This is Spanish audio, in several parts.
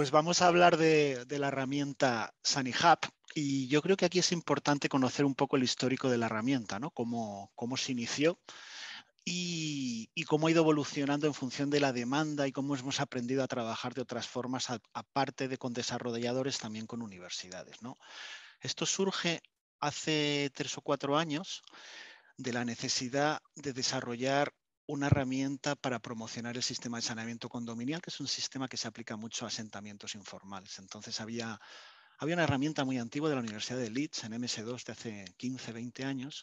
Pues vamos a hablar de, la herramienta SaniHub y yo creo que aquí es importante conocer un poco el histórico de la herramienta, ¿no? Cómo, se inició y, cómo ha ido evolucionando en función de la demanda y cómo hemos aprendido a trabajar de otras formas, aparte de con desarrolladores, también con universidades, ¿no? Esto surge hace tres o cuatro años de la necesidad de desarrollar una herramienta para promocionar el sistema de saneamiento condominial, que es un sistema que se aplica mucho a asentamientos informales. Entonces había, había una herramienta muy antigua de la Universidad de Leeds en MS2 de hace 15, 20 años,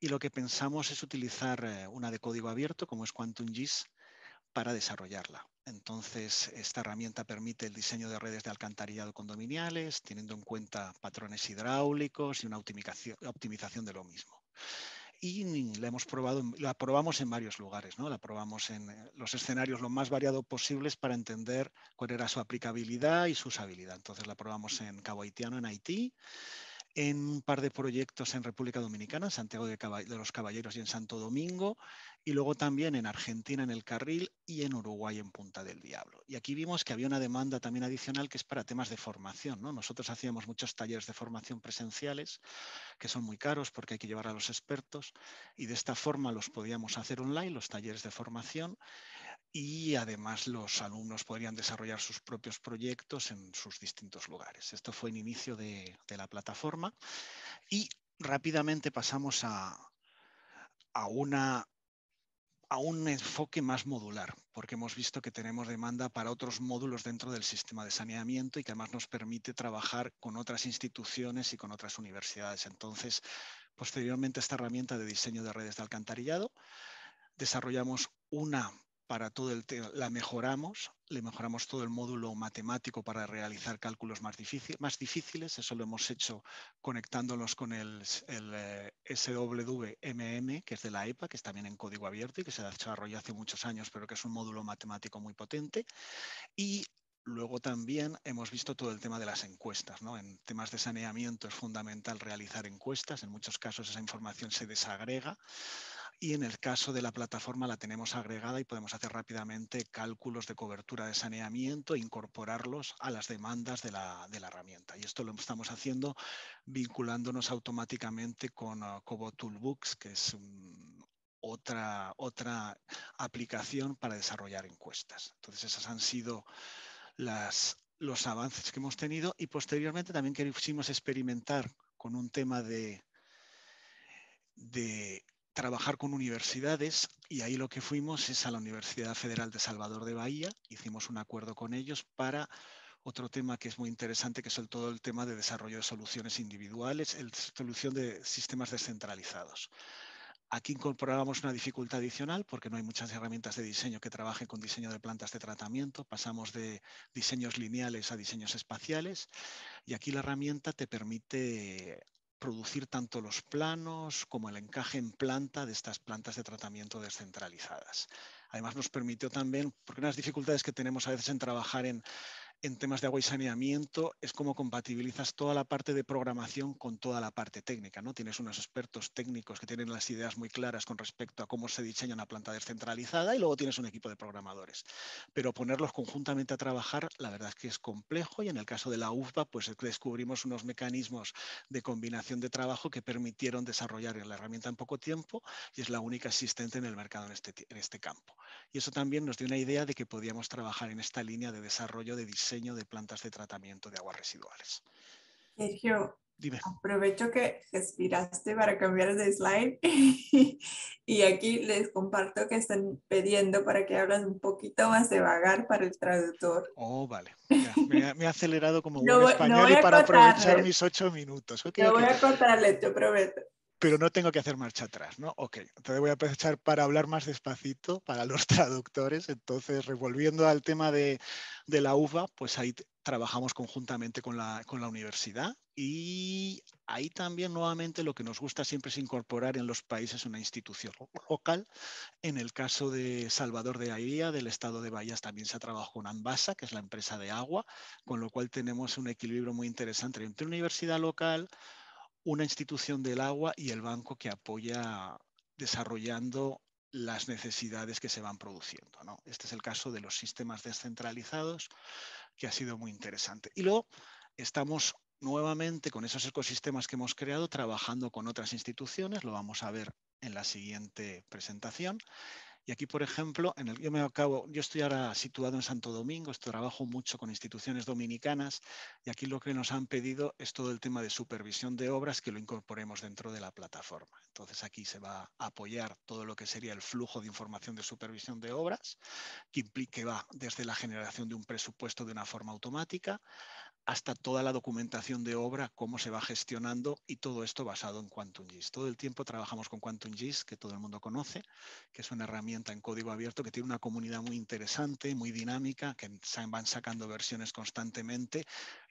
y lo que pensamos es utilizar eh, una de código abierto, como es Quantum GIS, para desarrollarla. Entonces, esta herramienta permite el diseño de redes de alcantarillado condominiales, teniendo en cuenta patrones hidráulicos y una optimización de lo mismo y la hemos probado, la probamos en varios lugares, ¿no? La probamos en eh, los escenarios lo más variado posibles para entender cuál era su aplicabilidad y su usabilidad. Entonces la probamos en Cabo Haitiano, en Haití, en un par de proyectos en República Dominicana, en Santiago de, de los Caballeros y en Santo Domingo, y luego también en Argentina en El Carril y en Uruguay en Punta del Diablo. Y aquí vimos que había una demanda también adicional que es para temas de formación. ¿no? Nosotros hacíamos muchos talleres de formación presenciales, que son muy caros porque hay que llevar a los expertos, y de esta forma los podíamos hacer online, los talleres de formación, y además los alumnos podrían desarrollar sus propios proyectos en sus distintos lugares. Esto fue el inicio de, la plataforma y rápidamente pasamos a, a, una, a un enfoque más modular, porque hemos visto que tenemos demanda para otros módulos dentro del sistema de saneamiento y que además nos permite trabajar con otras instituciones y con otras universidades. Entonces, posteriormente esta herramienta de diseño de redes de alcantarillado, desarrollamos una para todo el tema, la mejoramos, le mejoramos todo el módulo matemático para realizar cálculos más, más difíciles, eso lo hemos hecho conectándolos con el, SWMM, eh, que es de la EPA, que es también en código abierto y que se ha desarrollado hace muchos años, pero que es un módulo matemático muy potente. Y Luego también hemos visto todo el tema de las encuestas. ¿no? En temas de saneamiento es fundamental realizar encuestas. En muchos casos esa información se desagrega y en el caso de la plataforma la tenemos agregada y podemos hacer rápidamente cálculos de cobertura de saneamiento e incorporarlos a las demandas de la, herramienta. Y esto lo estamos haciendo vinculándonos automáticamente con Cobo ah, Toolbooks, que es mm, otra, otra aplicación para desarrollar encuestas. Entonces, esas han sido las, los avances que hemos tenido y posteriormente también quisimos experimentar con un tema de, de trabajar con universidades y ahí lo que fuimos es a la Universidad Federal de Salvador de Bahía, hicimos un acuerdo con ellos para otro tema que es muy interesante, que es todo el tema de desarrollo de soluciones individuales, el, solución de sistemas descentralizados. Aquí incorporábamos una dificultad adicional porque no hay muchas herramientas de diseño que trabajen con diseño de plantas de tratamiento. Pasamos de diseños lineales a diseños espaciales y aquí la herramienta te permite producir tanto los planos como el encaje en planta de estas plantas de tratamiento descentralizadas. Además nos permitió también, porque unas dificultades que tenemos a veces en trabajar en en temas de agua y saneamiento es como compatibilizas toda la parte de programación con toda la parte técnica. ¿no? Tienes unos expertos técnicos que tienen las ideas muy claras con respecto a cómo se diseña una planta descentralizada y luego tienes un equipo de programadores. Pero ponerlos conjuntamente a trabajar, la verdad es que es complejo y en el caso de la UFBA, pues descubrimos unos mecanismos de combinación de trabajo que permitieron desarrollar la herramienta en poco tiempo y es la única existente en el mercado en este, en este campo. Y eso también nos dio una idea de que podíamos trabajar en esta línea de desarrollo de diseño diseño de plantas de tratamiento de aguas residuales. Sergio, aprovecho que respiraste para cambiar de slide y, aquí les comparto que están pidiendo para que hablas un poquito más de vagar para el traductor. Oh, vale. me, ha acelerado como un español y para aprovechar mis ocho minutos. Okay, voy a contarle, te prometo pero no tengo que hacer marcha atrás, ¿no? Ok, entonces voy a aprovechar para hablar más despacito para los traductores. Entonces, revolviendo al tema de, la UVA, pues ahí trabajamos conjuntamente con la, universidad y ahí también nuevamente lo que nos gusta siempre es incorporar en los países una institución local. En el caso de Salvador de Airea, del estado de Bahías, también se ha trabajado con Ambasa, que es la empresa de agua, con lo cual tenemos un equilibrio muy interesante entre universidad local, una institución del agua y el banco que apoya desarrollando las necesidades que se van produciendo. ¿no? Este es el caso de los sistemas descentralizados, que ha sido muy interesante. Y luego estamos nuevamente con esos ecosistemas que hemos creado, trabajando con otras instituciones, lo vamos a ver en la siguiente presentación, y aquí, por ejemplo, en yo me acabo, yo estoy ahora situado en Santo Domingo, trabajo mucho con instituciones dominicanas y aquí lo que nos han pedido es todo el tema de supervisión de obras que lo incorporemos dentro de la plataforma. Entonces aquí se va a apoyar todo lo que sería el flujo de información de supervisión de obras, que implique va desde la generación de un presupuesto de una forma automática hasta toda la documentación de obra, cómo se va gestionando y todo esto basado en Quantum GIS. Todo el tiempo trabajamos con Quantum GIS, que todo el mundo conoce, que es una herramienta en código abierto que tiene una comunidad muy interesante, muy dinámica, que van sacando versiones constantemente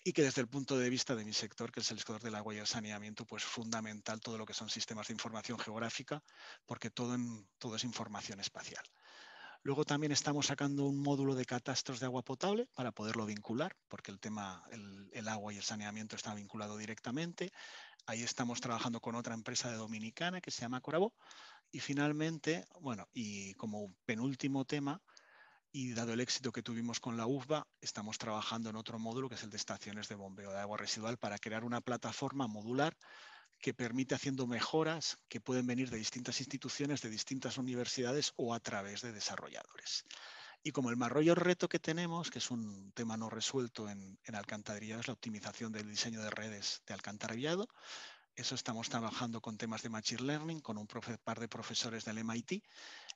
y que desde el punto de vista de mi sector, que es el sector del agua y el saneamiento, pues fundamental todo lo que son sistemas de información geográfica, porque todo, todo es información espacial. Luego también estamos sacando un módulo de catastros de agua potable para poderlo vincular, porque el tema, el, agua y el saneamiento está vinculado directamente. Ahí estamos trabajando con otra empresa de dominicana que se llama Corabó. Y finalmente, bueno, y como penúltimo tema, y dado el éxito que tuvimos con la UFBA, estamos trabajando en otro módulo que es el de estaciones de bombeo de agua residual para crear una plataforma modular que permite haciendo mejoras que pueden venir de distintas instituciones, de distintas universidades o a través de desarrolladores. Y como el mayor reto que tenemos, que es un tema no resuelto en, alcantarillado, es la optimización del diseño de redes de alcantarillado. Eso estamos trabajando con temas de Machine Learning, con un par de profesores del MIT,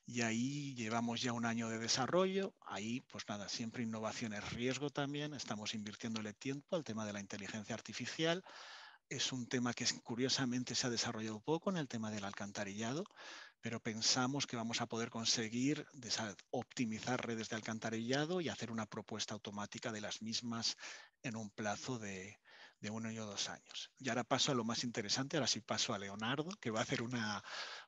y ahí llevamos ya un año de desarrollo. Ahí, pues nada, siempre innovación es riesgo también. Estamos invirtiéndole tiempo al tema de la inteligencia artificial, es un tema que curiosamente se ha desarrollado poco en el tema del alcantarillado, pero pensamos que vamos a poder conseguir optimizar redes de alcantarillado y hacer una propuesta automática de las mismas en un plazo de, uno o dos años. Y ahora paso a lo más interesante, ahora sí paso a Leonardo, que va a hacer una,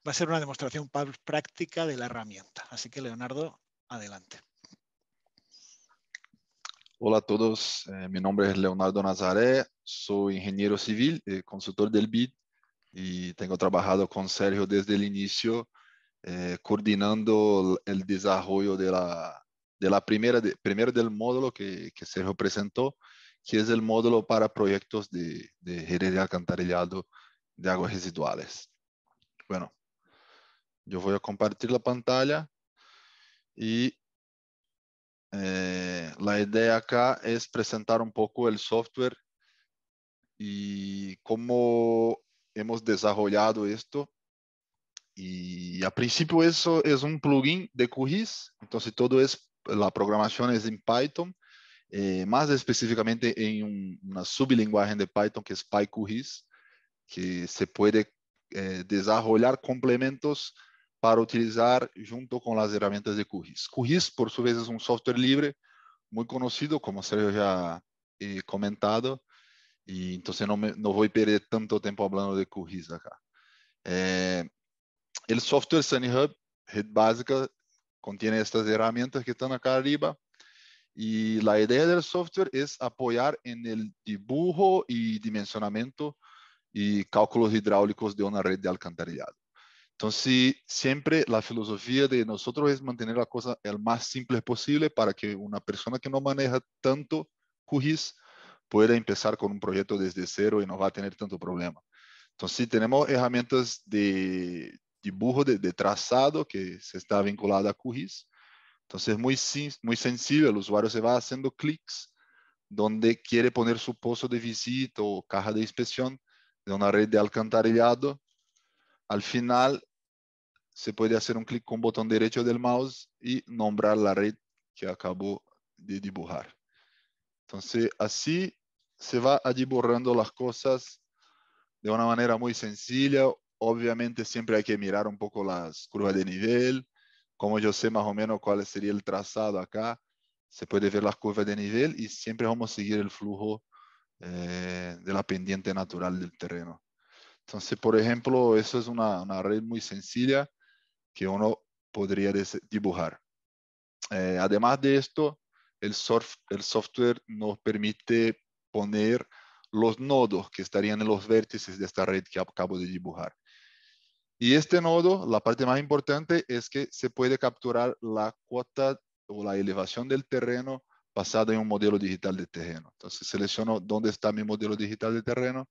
va a ser una demostración práctica de la herramienta. Así que Leonardo, adelante. Hola a todos, eh, mi nombre es Leonardo Nazaré, soy ingeniero civil, eh, consultor del BID y tengo trabajado con Sergio desde el inicio eh, coordinando el desarrollo de la, de la primera, primero del módulo que, Sergio presentó, que es el módulo para proyectos de, de de alcantarillado de aguas residuales. Bueno, yo voy a compartir la pantalla y eh, la idea acá es presentar un poco el software y cómo hemos desarrollado esto. Y a principio eso es un plugin de QGIS, entonces todo es, la programación es en Python, eh, más específicamente en un, una sublenguaje de Python que es PyQGIS, que se puede eh, desarrollar complementos para utilizar junto com as ferramentas de QGIS. QGIS, por sua vez, é um software livre muito conhecido, como Sergio já he eh, comentado, E então, no, não vou perder tanto tempo falando de QGIS acá. O eh, el software SunnyHub, Red Básica, contém estas ferramentas que estão acá arriba, E a ideia do software é apoiar em el dibujo e dimensionamento e cálculos hidráulicos de uma rede de alcantarillado. Entonces, siempre la filosofía de nosotros es mantener la cosa el más simple posible para que una persona que no maneja tanto QGIS pueda empezar con un proyecto desde cero y no va a tener tanto problema. Entonces, tenemos herramientas de dibujo de, trazado que se está vinculada a QGIS. Entonces, muy, muy sensible. el usuario se va haciendo clics donde quiere poner su pozo de visita o caja de inspección de una red de alcantarillado. Al final, se puede hacer un clic con botón derecho del mouse y nombrar la red que acabo de dibujar. Entonces, así se va allí borrando las cosas de una manera muy sencilla. Obviamente siempre hay que mirar un poco las curvas de nivel. Como yo sé más o menos cuál sería el trazado acá, se puede ver las curvas de nivel y siempre vamos a seguir el flujo eh, de la pendiente natural del terreno. Entonces, por ejemplo, eso es una, una red muy sencilla que uno podría dibujar. Eh, además de esto, el, el software nos permite poner los nodos que estarían en los vértices de esta red que acabo de dibujar. Y este nodo, la parte más importante es que se puede capturar la cuota o la elevación del terreno basada en un modelo digital de terreno. Entonces selecciono dónde está mi modelo digital de terreno,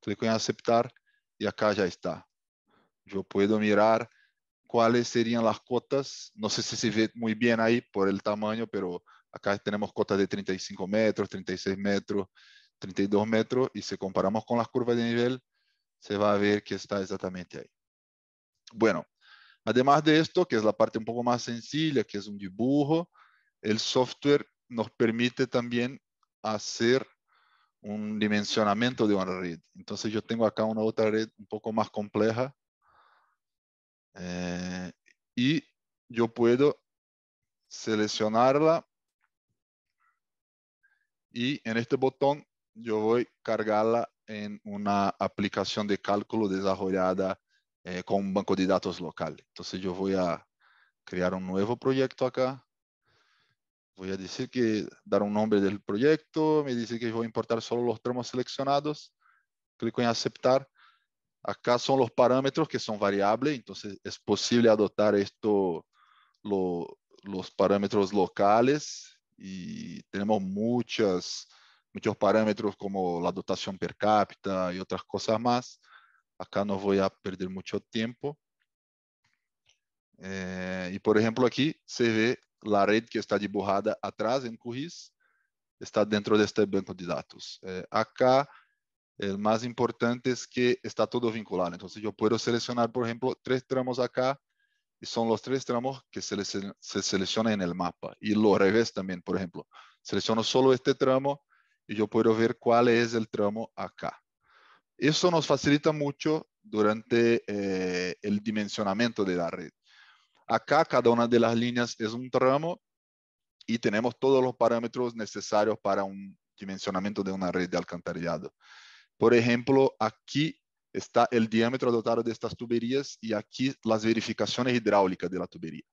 clico en aceptar y acá ya está. Yo puedo mirar cuáles serían las cuotas. No sé si se ve muy bien ahí por el tamaño, pero acá tenemos cotas de 35 metros, 36 metros, 32 metros, y si comparamos con las curvas de nivel, se va a ver que está exactamente ahí. Bueno, además de esto, que es la parte un poco más sencilla, que es un dibujo, el software nos permite también hacer un dimensionamiento de una red. Entonces yo tengo acá una otra red un poco más compleja, eh, y yo puedo seleccionarla y en este botón yo voy a cargarla en una aplicación de cálculo desarrollada eh, con un banco de datos local. Entonces yo voy a crear un nuevo proyecto acá. Voy a decir que dar un nombre del proyecto, me dice que voy a importar solo los tramos seleccionados. Clico en aceptar Acá são os parâmetros que são variables, então é possível adotar esto, lo, los parâmetros locales e temos muitas muitos parâmetros como a dotação per capita e outras coisas mais. Acá não vou perder muito tempo. Eh, e, por exemplo, aqui você vê a rede que está dibujada atrás em QGIS, está dentro deste banco de dados. Eh, acá El más importante es que está todo vinculado. Entonces yo puedo seleccionar, por ejemplo, tres tramos acá y son los tres tramos que se, seleccionan en el mapa. Y lo revés también, por ejemplo. Selecciono solo este tramo y yo puedo ver cuál es el tramo acá. Eso nos facilita mucho durante eh, el dimensionamiento de la red. Acá cada una de las líneas es un tramo y tenemos todos los parámetros necesarios para un dimensionamiento de una red de alcantarillado. Por ejemplo, aquí está el diámetro dotado de estas tuberías y aquí las verificaciones hidráulicas de la tubería.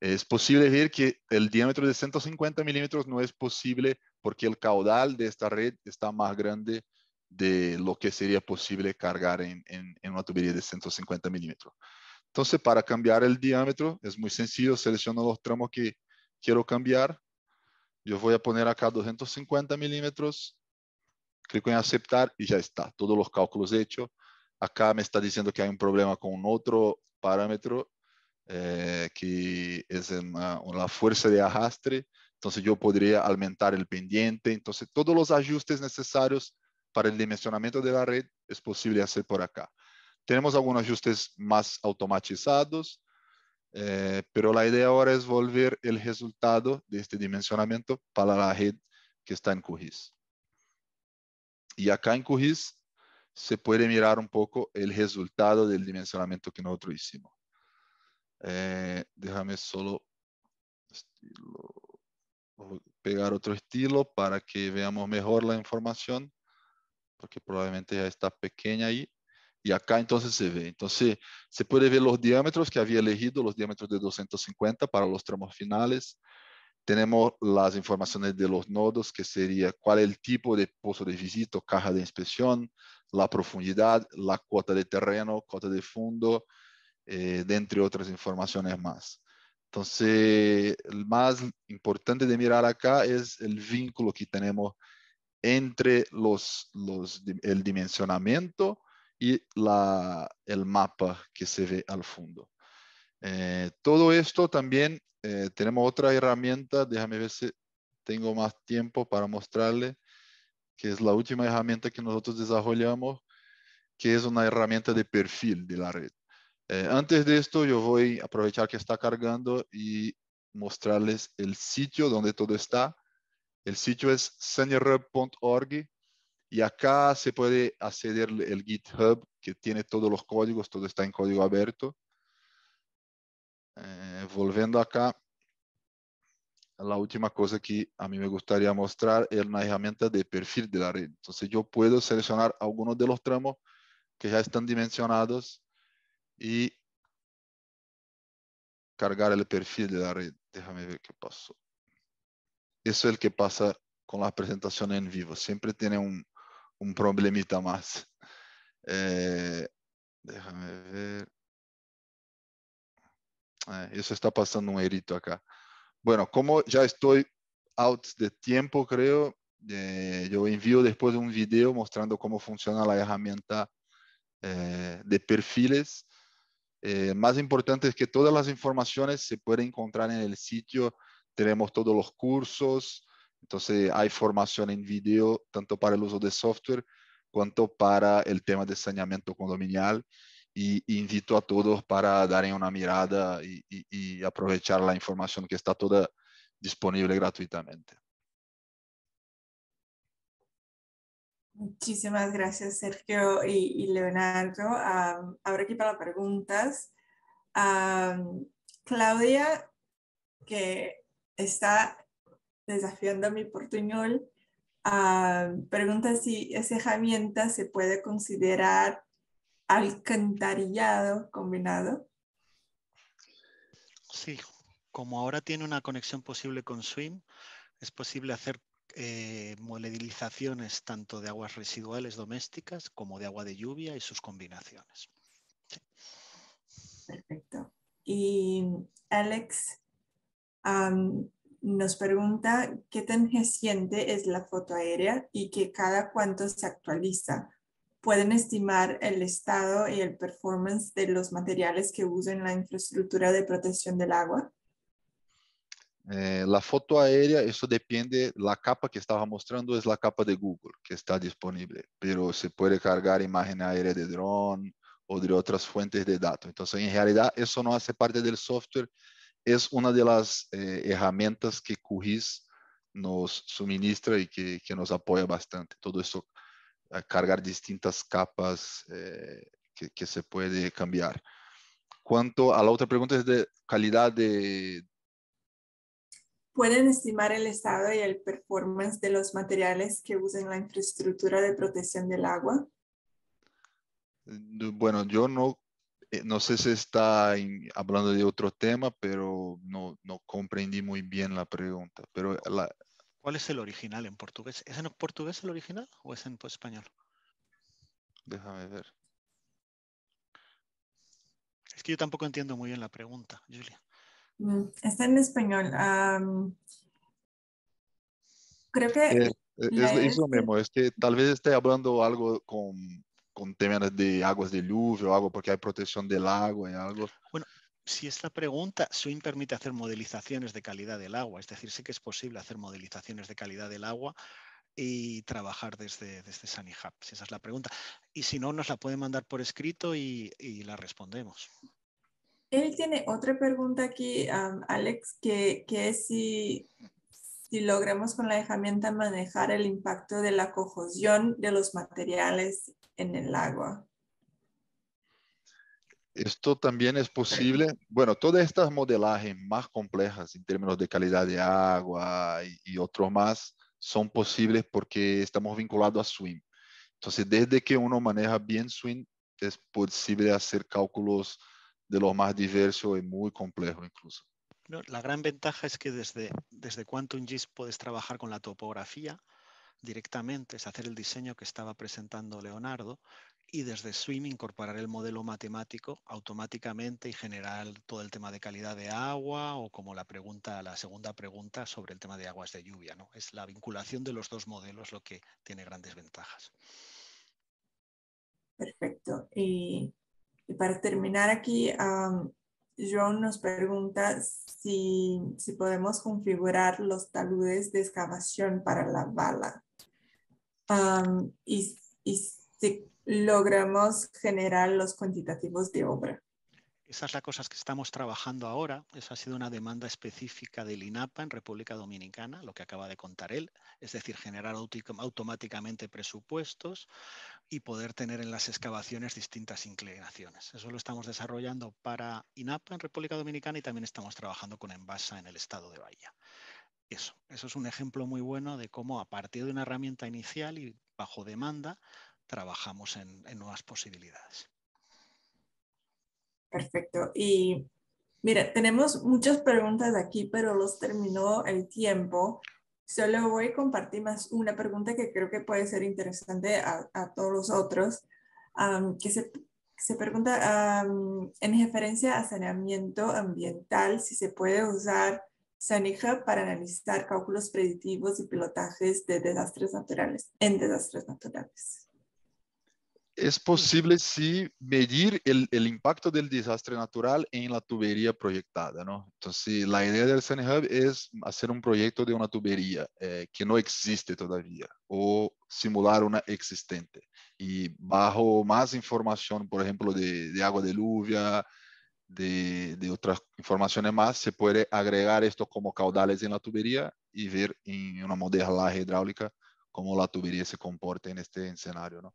Es posible ver que el diámetro de 150 milímetros no es posible porque el caudal de esta red está más grande de lo que sería posible cargar en, en una tubería de 150 milímetros. Entonces, para cambiar el diámetro, es muy sencillo, selecciono los tramos que quiero cambiar. Yo voy a poner acá 250 milímetros clico en aceptar y ya está, todos los cálculos hechos. Acá me está diciendo que hay un problema con otro parámetro eh, que es ah, la fuerza de arrastre, entonces yo podría aumentar el pendiente, entonces todos los ajustes necesarios para el dimensionamiento de la red es posible hacer por acá. Tenemos algunos ajustes más automatizados, eh, pero la idea ahora es volver el resultado de este dimensionamiento para la red que está en QGIS. Y acá en QGIS se puede mirar un poco el resultado del dimensionamiento que nosotros hicimos. Eh, déjame solo pegar otro estilo para que veamos mejor la información, porque probablemente ya está pequeña ahí. Y acá entonces se ve. Entonces se puede ver los diámetros que había elegido, los diámetros de 250 para los tramos finales, tenemos las informaciones de los nodos, que sería cuál es el tipo de pozo de visita, caja de inspección, la profundidad, la cuota de terreno, cuota de fondo, eh, entre otras informaciones más. Entonces, el más importante de mirar acá es el vínculo que tenemos entre los, el dimensionamiento y la, el mapa que se ve al fondo. Eh, todo esto también eh, tenemos otra herramienta, déjame ver si tengo más tiempo para mostrarle, que es la última herramienta que nosotros desarrollamos, que es una herramienta de perfil de la red. Eh, antes de esto, yo voy a aprovechar que está cargando y mostrarles el sitio donde todo está. El sitio es seniorhub.org y acá se puede acceder el GitHub que tiene todos los códigos, todo está en código abierto. Eh, volviendo acá, la última cosa que a mí me gustaría mostrar es una herramienta de perfil de la red. Entonces yo puedo seleccionar algunos de los tramos que ya están dimensionados y cargar el perfil de la red. Déjame ver qué pasó. Eso es el que pasa con la presentación en vivo. Siempre tiene un, un problemita más. Eh, déjame ver eso está pasando un erito acá. Bueno, como ya estoy out de tiempo, creo, eh, yo envío después un video mostrando cómo funciona la herramienta eh, de perfiles. Eh, más importante es que todas las informaciones se pueden encontrar en el sitio. Tenemos todos los cursos, entonces hay formación en video tanto para el uso de software cuanto para el tema de saneamiento condominial y invito a todos para dar una mirada y e, e, e aprovechar la información que está toda disponible gratuitamente. Muchísimas gracias, Sergio y, Leonardo. ahora aquí para preguntas. Claudia, que está desafiando mi portuñol, pregunta si esa herramienta se puede considerar alcantarillado combinado. Sí, como ahora tiene una conexión posible con SWIM, es posible hacer eh, moledilizaciones tanto de aguas residuales domésticas como de agua de lluvia y sus combinaciones. Perfecto. Y Alex nos pregunta qué tan reciente es la foto aérea y que cada cuánto se actualiza pueden estimar el estado y el performance de los materiales que usen la infraestructura de protección del agua? Eh, la foto aérea, eso depende, la capa que estaba mostrando es la capa de Google que está disponible, pero se puede cargar imagen aérea de dron o de otras fuentes de datos. Entonces, en realidad, eso no hace parte del software, es una de las eh, herramientas que QGIS nos suministra y que, que nos apoya bastante. Todo eso cargar distintas capas eh, que, se puede cambiar. Cuanto a la otra pregunta es de calidad de... ¿Pueden estimar el estado y el performance de los materiales que usen la infraestructura de protección del agua? Mm, bueno, yo no, eh, no sé si está hablando de otro tema, pero no, no comprendí muy bien la pregunta. Pero la, ¿Cuál es el original en portugués? ¿Es en portugués el original o es en español? Déjame ver. Es que yo tampoco entiendo muy bien la pregunta, Julia. Mm, está en español. creo que... Eh, eh, es, lo este mismo, es que tal vez esté hablando algo con, con temas de aguas de lluvia o algo porque hay protección del agua y algo. Bueno, si esta pregunta, SWIM permite hacer modelizaciones de calidad del agua, es decir, sí que es posible hacer modelizaciones de calidad del agua y trabajar desde, desde Sunny Hub, si esa es la pregunta. Y si no, nos la puede mandar por escrito y, la respondemos. Él tiene otra pregunta aquí, Alex, que, es si, logremos con la herramienta manejar el impacto de la cojosión de los materiales en el agua. Esto también es posible, bueno, todas estas modelajes más complejas en términos de calidad de agua y, otros más son posibles porque estamos vinculados a swim. Entonces, desde que uno maneja bien swim, es posible hacer cálculos de lo más diverso y muy complejo incluso. la gran ventaja es que desde, desde Quantum GIS puedes trabajar con la topografía directamente, es hacer el diseño que estaba presentando Leonardo y desde SWIM incorporar el modelo matemático automáticamente y generar todo el tema de calidad de agua o como la pregunta, la segunda pregunta sobre el tema de aguas de lluvia. ¿no? Es la vinculación de los dos modelos lo que tiene grandes ventajas. Perfecto. Y, para terminar aquí, John nos pregunta si podemos configurar los taludes de excavación para la bala y, si logramos generar los cuantitativos de obra. Esas es las cosas que estamos trabajando ahora. Esa ha sido una demanda específica del INAPA en República Dominicana, lo que acaba de contar él, es decir, generar automáticamente presupuestos y poder tener en las excavaciones distintas inclinaciones. Eso lo estamos desarrollando para INAPA en República Dominicana y también estamos trabajando con Envasa en el estado de Bahía eso, eso es un ejemplo muy bueno de cómo a partir de una herramienta inicial y bajo demanda trabajamos en, nuevas posibilidades. Perfecto. Y mira, tenemos muchas preguntas aquí, pero los terminó el tiempo. Solo voy a compartir más una pregunta que creo que puede ser interesante a, todos los otros, que se, pregunta en referencia a saneamiento ambiental, si se puede usar para analizar cálculos predictivos y pilotajes de desastres naturales en desastres naturales. Es posible, sí, medir el, impacto del desastre natural en la tubería proyectada, ¿no? Entonces, la idea del Hub es hacer un proyecto de una tubería eh, que no existe todavía o simular una existente. Y bajo más información, por ejemplo, de, agua de lluvia, de, otras informaciones más, se puede agregar esto como caudales en la tubería y ver en una modela hidráulica cómo la tubería se comporta en este escenario, ¿no?